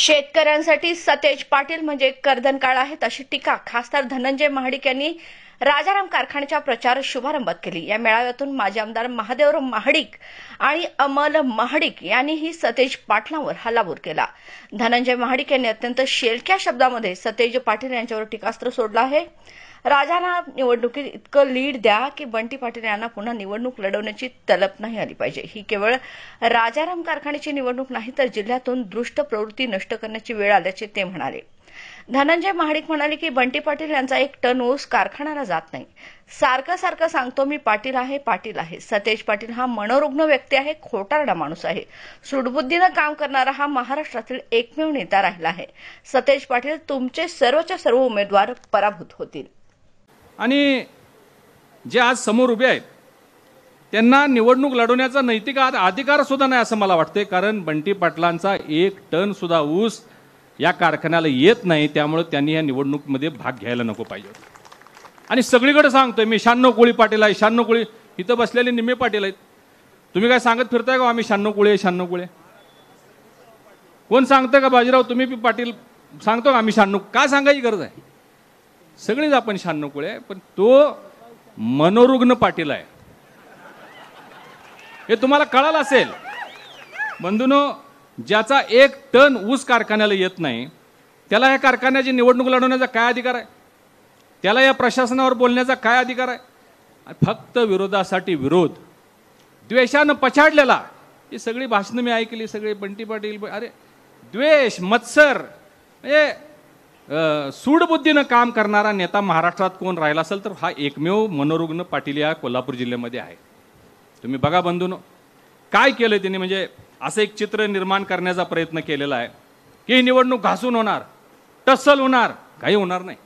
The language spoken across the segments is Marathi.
शेतकऱ्यांसाठी सतेज पाटील म्हणजे कर्दन काळ आहेत अशी टीका खासदार धनंजय महाडिक यांनी राजाराम कारखान्याच्या प्रचार शुभारंभात केली या मेळाव्यातून माजी आमदार महादेव महाडिक आणि अमल महाडिक यांनीही सतेज पाटलांवर हल्लाबोल केला धनंजय महाडिक यांनी अत्यंत शेलक्या शब्दामध्ये सतेज पाटील यांच्यावर टीकास्त्र सोडलं आहे राजांना निवडणुकीत इतकं लीड द्या की बंटी पाटील यांना पुन्हा निवडणूक लढवण्याची तलप नाही आली पाहिजे ही केवळ राजाराम कारखान्याची निवडणूक नाही तर जिल्ह्यातून दृष्ट प्रवृत्ती नष्ट करण्याची वेळ आल्याचे ते म्हणाले धनंजय महाडिक म्हणाले की बंटी पाटील यांचा एक टन ऊस कारखान्याला जात नाही सारखं सारखं सांगतो मी पाटील आहे पाटील आहे सतेज पाटील हा मनोरुग्ण व्यक्ती आहे खोटारडा माणूस आहे सुडबुद्धीनं काम करणारा हा महाराष्ट्रातील एकमेव नेता राहिला आहे सतेज पाटील तुमचे सर्वच्या सर्व उमेदवार पराभूत होतील आणि जे आज समोर उभे आहेत त्यांना निवडणूक लढवण्याचा नैतिक अधिकार सुद्धा नाही असं मला वाटतंय कारण बंटी पाटलांचा एक टन सुद्धा ऊस या कारखान्याला येत नाही त्यामुळे त्यांनी या निवडणुकीमध्ये भाग घ्यायला नको पाहिजे आणि सगळीकडे सांगतोय मी शहाण्णव कोळी पाटील आहे शहाण्णव कोळी इथं बसलेले निम्मे पाटील आहेत तुम्ही काय सांगत फिरताय का हो आम्ही शहाण्णव कोळी आहे शहाण्णव कोळी कोण सांगतं का बाजीराव तुम्ही पाटील सांगतो का आम्ही शहाण्णव का सांगायची गरज आहे सगळेच आपण शहाण्णवकुळे कुळे आहे पण तो मनोरुग्ण पाटील आहे हे तुम्हाला कळालं असेल बंधून ज्याचा एक टन ऊस कारखान्याला येत नाही त्याला या कारखान्याची निवडणूक लढवण्याचा काय अधिकार आहे त्याला या प्रशासनावर बोलण्याचा काय अधिकार आहे फक्त विरोधासाठी विरोध द्वेषानं पछाडलेला ही सगळी भाषणं मी ऐकली सगळी बंटी पाटील अरे द्वेष मत्सर म्हणजे सूडबुद्धीनं काम करणारा नेता महाराष्ट्रात कोण राहिला असेल तर हा एकमेव मनोरुग्ण पाटील या कोल्हापूर जिल्ह्यामध्ये आहे तुम्ही बघा बंधून काय केलं त्यांनी म्हणजे असं एक चित्र निर्माण करण्याचा प्रयत्न केलेला आहे की ही निवडणूक घासून होणार टसल होणार काही होणार नाही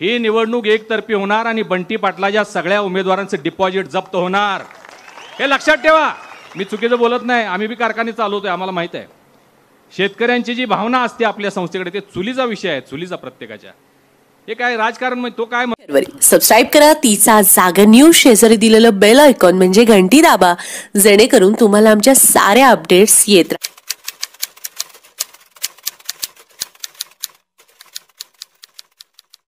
ही निवडणूक एकतर्फी होणार आणि बंटी पाटलाच्या सगळ्या उमेदवारांचं डिपॉझिट जप्त होणार हे लक्षात ठेवा मी चुकीचं बोलत नाही आम्ही बी कारखाने चालवतोय आम्हाला माहित आहे शेतकऱ्यांची जी भावना असते आपल्या संस्थेकडे ते चुलीचा विषय आहे चुलीचा प्रत्येकाच्या हे काय राजकारण म्हणजे तो काय सबस्क्राईब करा तिचा जागर न्यूज शेजारी दिलेलं बेल आयकॉन म्हणजे घंटी दाबा जेणेकरून तुम्हाला आमच्या साऱ्या अपडेट्स येत